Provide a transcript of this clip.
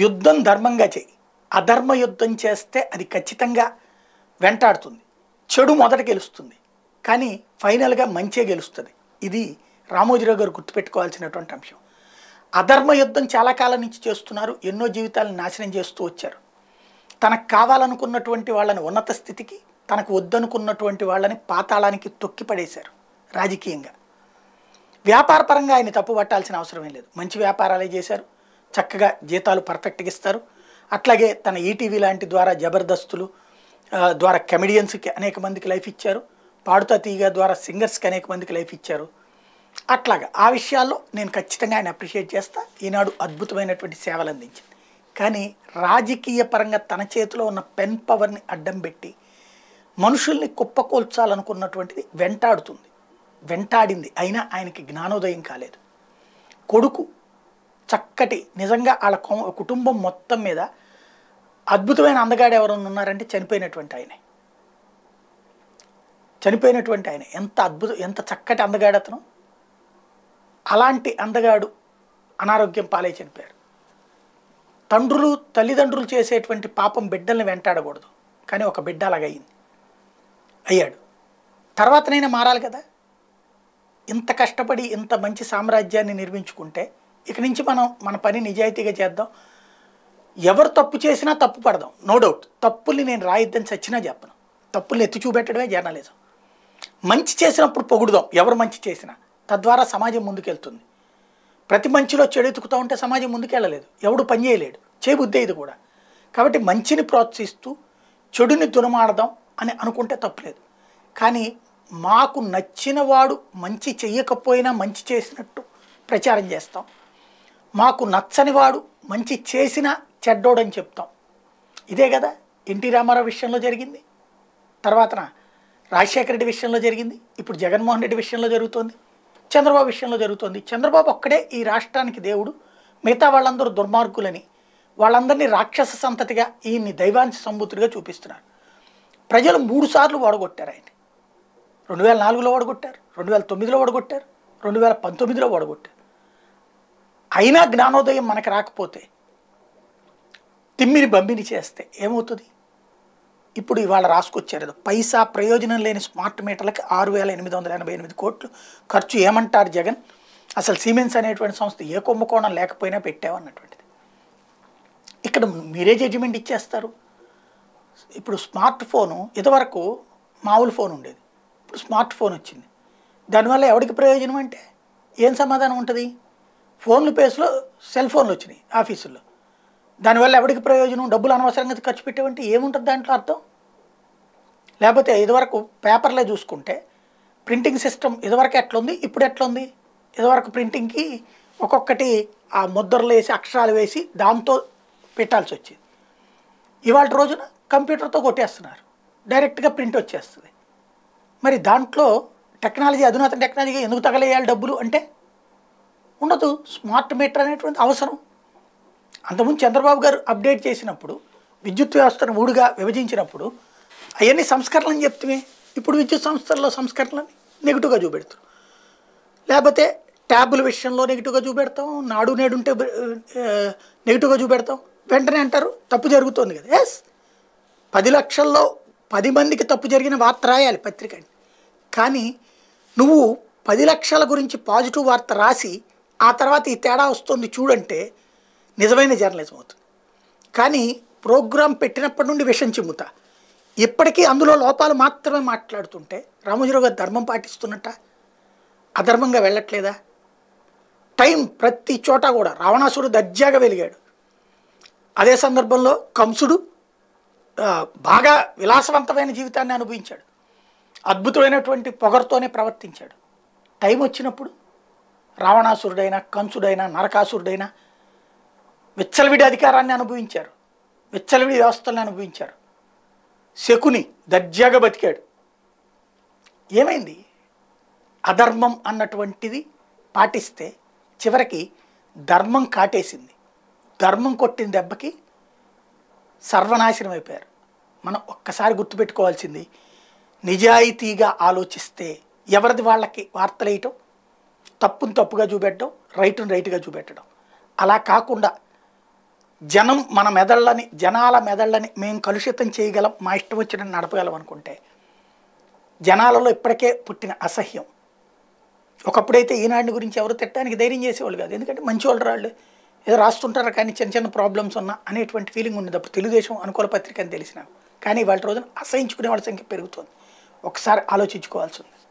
యుద్ధం ధర్మంగా చేయి అధర్మ యుద్ధం చేస్తే అది ఖచ్చితంగా వెంటాడుతుంది చెడు మొదట గెలుస్తుంది కానీ ఫైనల్గా మంచే గెలుస్తుంది ఇది రామోజీరావు గారు గుర్తుపెట్టుకోవాల్సినటువంటి అంశం అధర్మ యుద్ధం చాలా కాలం నుంచి చేస్తున్నారు ఎన్నో జీవితాలను నాశనం చేస్తూ వచ్చారు తనకు కావాలనుకున్నటువంటి వాళ్ళని ఉన్నత స్థితికి తనకు వద్దనుకున్నటువంటి వాళ్ళని పాతాళానికి తొక్కి పడేశారు రాజకీయంగా వ్యాపారపరంగా ఆయన తప్పు పట్టాల్సిన అవసరం లేదు మంచి వ్యాపారాలే చేశారు చక్కగా జీతాలు పర్ఫెక్ట్గా ఇస్తారు అట్లాగే తన ఈటీవీ e లాంటి ద్వారా జబర్దస్తులు ద్వారా కమెడియన్స్కి అనేక మందికి లైఫ్ ఇచ్చారు పాడుతా తీగ ద్వారా సింగర్స్కి అనేక మందికి లైఫ్ ఇచ్చారు అట్లాగా ఆ విషయాల్లో నేను ఖచ్చితంగా ఆయన అప్రిషియేట్ చేస్తా ఈనాడు అద్భుతమైనటువంటి సేవలు అందించింది కానీ రాజకీయ పరంగా తన చేతిలో ఉన్న పెన్ పవర్ని అడ్డం పెట్టి మనుషుల్ని కుప్పకూల్చాలనుకున్నటువంటిది వెంటాడుతుంది వెంటాడింది అయినా ఆయనకి జ్ఞానోదయం కాలేదు కొడుకు చక్కటి నిజంగా వాళ్ళ కుటుంబం మొత్తం మీద అద్భుతమైన అందగాడు ఎవరైనా ఉన్నారంటే చనిపోయినటువంటి ఆయనే చనిపోయినటువంటి ఆయన ఎంత అద్భుతం ఎంత చక్కటి అందగాడు అతను అలాంటి అందగాడు అనారోగ్యం పాలై చనిపోయాడు తండ్రులు తల్లిదండ్రులు చేసేటువంటి పాపం బిడ్డల్ని వెంటాడకూడదు కానీ ఒక బిడ్డ అలాగయింది అయ్యాడు తర్వాతనైనా మారాలి కదా ఇంత కష్టపడి ఇంత మంచి సామ్రాజ్యాన్ని నిర్మించుకుంటే ఇక నుంచి మనం మన పని నిజాయితీగా చేద్దాం ఎవరు తప్పు చేసినా తప్పు పడదాం నో డౌట్ తప్పుల్ని నేను రాయిద్దని చచ్చినా చెప్పను తప్పుల్ని ఎత్తి చూపెట్టడమే జర్నలిజం మంచి చేసినప్పుడు పొగుడుదాం ఎవరు మంచి చేసినా తద్వారా సమాజం ముందుకెళ్తుంది ప్రతి మంచిలో చెడు ఎతుకుతూ ఉంటే సమాజం ముందుకెళ్ళలేదు ఎవడు పని చేయలేడు చేయబుద్దే ఇది కూడా కాబట్టి మంచిని ప్రోత్సహిస్తూ చెడుని దునమాడదాం అని అనుకుంటే తప్పులేదు కానీ మాకు నచ్చిన వాడు మంచి చెయ్యకపోయినా మంచి చేసినట్టు ప్రచారం చేస్తాం మాకు నచ్చనివాడు మంచి చేసిన చెడ్డోడని చెప్తాం ఇదే కదా ఎన్టీ రామారావు విషయంలో జరిగింది తర్వాత రాజశేఖర రెడ్డి విషయంలో జరిగింది ఇప్పుడు జగన్మోహన్ రెడ్డి విషయంలో జరుగుతోంది చంద్రబాబు విషయంలో జరుగుతోంది చంద్రబాబు ఒక్కడే ఈ రాష్ట్రానికి దేవుడు మిగతా వాళ్ళందరూ దుర్మార్గులని వాళ్ళందరినీ రాక్షస సంతతిగా ఈయన్ని దైవాంశ సంబూతుడిగా చూపిస్తున్నారు ప్రజలు మూడుసార్లు ఓడగొట్టారు ఆయన రెండు వేల నాలుగులో ఓడగొట్టారు రెండు వేల తొమ్మిదిలో ఓడగొట్టారు రెండు వేల పంతొమ్మిదిలో ఓడగొట్టారు అయినా జ్ఞానోదయం మనకు రాకపోతే తిమ్మిని బంబిని చేస్తే ఏమవుతుంది ఇప్పుడు ఇవాళ రాసుకొచ్చారు పైసా ప్రయోజనం లేని స్మార్ట్ మీటర్లకి ఆరు వేల ఎనిమిది వందల ఎనభై ఎనిమిది కోట్లు ఖర్చు ఏమంటారు జగన్ అసలు సిమెంట్స్ అనేటువంటి సంస్థ ఏ కుంభకోణం లేకపోయినా పెట్టామన్నటువంటిది ఇక్కడ మీరే జడ్జిమెంట్ ఇచ్చేస్తారు ఇప్పుడు స్మార్ట్ ఫోను ఇదివరకు మామూలు ఫోన్ ఉండేది ఇప్పుడు స్మార్ట్ ఫోన్ వచ్చింది దానివల్ల ఎవరికి ప్రయోజనం అంటే ఏం సమాధానం ఉంటుంది ఫోన్లు పేస్లో సెల్ ఫోన్లు వచ్చినాయి ఆఫీసుల్లో దానివల్ల ఎవరికి ప్రయోజనం డబ్బులు అనవసరంగా ఖర్చు పెట్టేవంటే ఏముంటుంది దాంట్లో అర్థం లేకపోతే ఇదివరకు పేపర్లే చూసుకుంటే ప్రింటింగ్ సిస్టమ్ ఇదివరకు ఎట్లుంది ఇప్పుడు ఎట్లుంది ఇదివరకు ప్రింటింగ్కి ఒక్కొక్కటి ఆ ముద్రలు వేసి అక్షరాలు వేసి దాంతో పెట్టాల్సి వచ్చింది ఇవాళ రోజున కంప్యూటర్తో కొట్టేస్తున్నారు డైరెక్ట్గా ప్రింట్ వచ్చేస్తుంది మరి దాంట్లో టెక్నాలజీ అధునాతన టెక్నాలజీ ఎందుకు తగలేయాలి డబ్బులు అంటే ఉండదు స్మార్ట్ మీటర్ అనేటువంటి అవసరం అంతకుముందు చంద్రబాబు గారు అప్డేట్ చేసినప్పుడు విద్యుత్ వ్యవస్థను మూడుగా విభజించినప్పుడు అవన్నీ సంస్కరణలు చెప్తే ఇప్పుడు విద్యుత్ సంస్థల్లో సంస్కరణలని నెగిటివ్గా చూపెడతారు లేకపోతే ట్యాబుల విషయంలో నెగిటివ్గా చూపెడతాం నాడు నేడుంటే నెగిటివ్గా చూపెడతాం వెంటనే అంటారు తప్పు జరుగుతుంది కదా ఎస్ పది లక్షల్లో పది మందికి తప్పు జరిగిన వార్త రాయాలి పత్రిక కానీ నువ్వు పది లక్షల గురించి పాజిటివ్ వార్త రాసి ఆ తర్వాత ఈ తేడా వస్తుంది చూడంటే నిజమైన జర్నలిజం అవుతుంది కానీ ప్రోగ్రాం పెట్టినప్పటి నుండి విషం చిమ్ముతా ఇప్పటికీ అందులో లోపాలు మాత్రమే మాట్లాడుతుంటే రామోజీరావు గారు ధర్మం పాటిస్తున్నట్ట అధర్మంగా వెళ్ళట్లేదా టైం ప్రతి చోట కూడా రావణాసుడు దర్జాగా వెలిగాడు అదే సందర్భంలో కంసుడు బాగా విలాసవంతమైన జీవితాన్ని అనుభవించాడు అద్భుతమైనటువంటి పొగరుతోనే ప్రవర్తించాడు టైం వచ్చినప్పుడు రావణాసురుడైనా కంసుడైనా నరకాసురుడైనా విచ్చలవిడి అధికారాన్ని అనుభవించారు విచ్చలవిడి వ్యవస్థల్ని అనుభవించారు శకుని దర్జాగా బతికాడు ఏమైంది అధర్మం అన్నటువంటిది పాటిస్తే చివరికి ధర్మం కాటేసింది ధర్మం కొట్టిన దెబ్బకి సర్వనాశనం అయిపోయారు మనం ఒక్కసారి గుర్తుపెట్టుకోవాల్సింది నిజాయితీగా ఆలోచిస్తే ఎవరిది వాళ్ళకి వార్తలేయటం తప్పును తప్పుగా చూపెట్టడం రైట్ను రైట్గా చూపెట్టడం అలా కాకుండా జనం మన మెదళ్ళని జనాల మెదళ్ళని మేము కలుషితం చేయగలం మా ఇష్టం వచ్చిన నడపగలం అనుకుంటే జనాలలో ఇప్పటికే పుట్టిన అసహ్యం ఒకప్పుడైతే ఈనాడిని గురించి ఎవరు తిట్టడానికి ధైర్యం చేసేవాళ్ళు కాదు ఎందుకంటే మంచి వాళ్ళు రాళ్ళు ఏదో రాస్తుంటారు కానీ చిన్న చిన్న ప్రాబ్లమ్స్ ఉన్నా అనేటువంటి ఫీలింగ్ ఉండేది అప్పుడు తెలుగుదేశం అనుకూల పత్రిక అని తెలిసిన కానీ వాళ్ళ రోజున అసహించుకునే వాళ్ళ సంఖ్య పెరుగుతుంది ఒకసారి ఆలోచించుకోవాల్సి ఉంది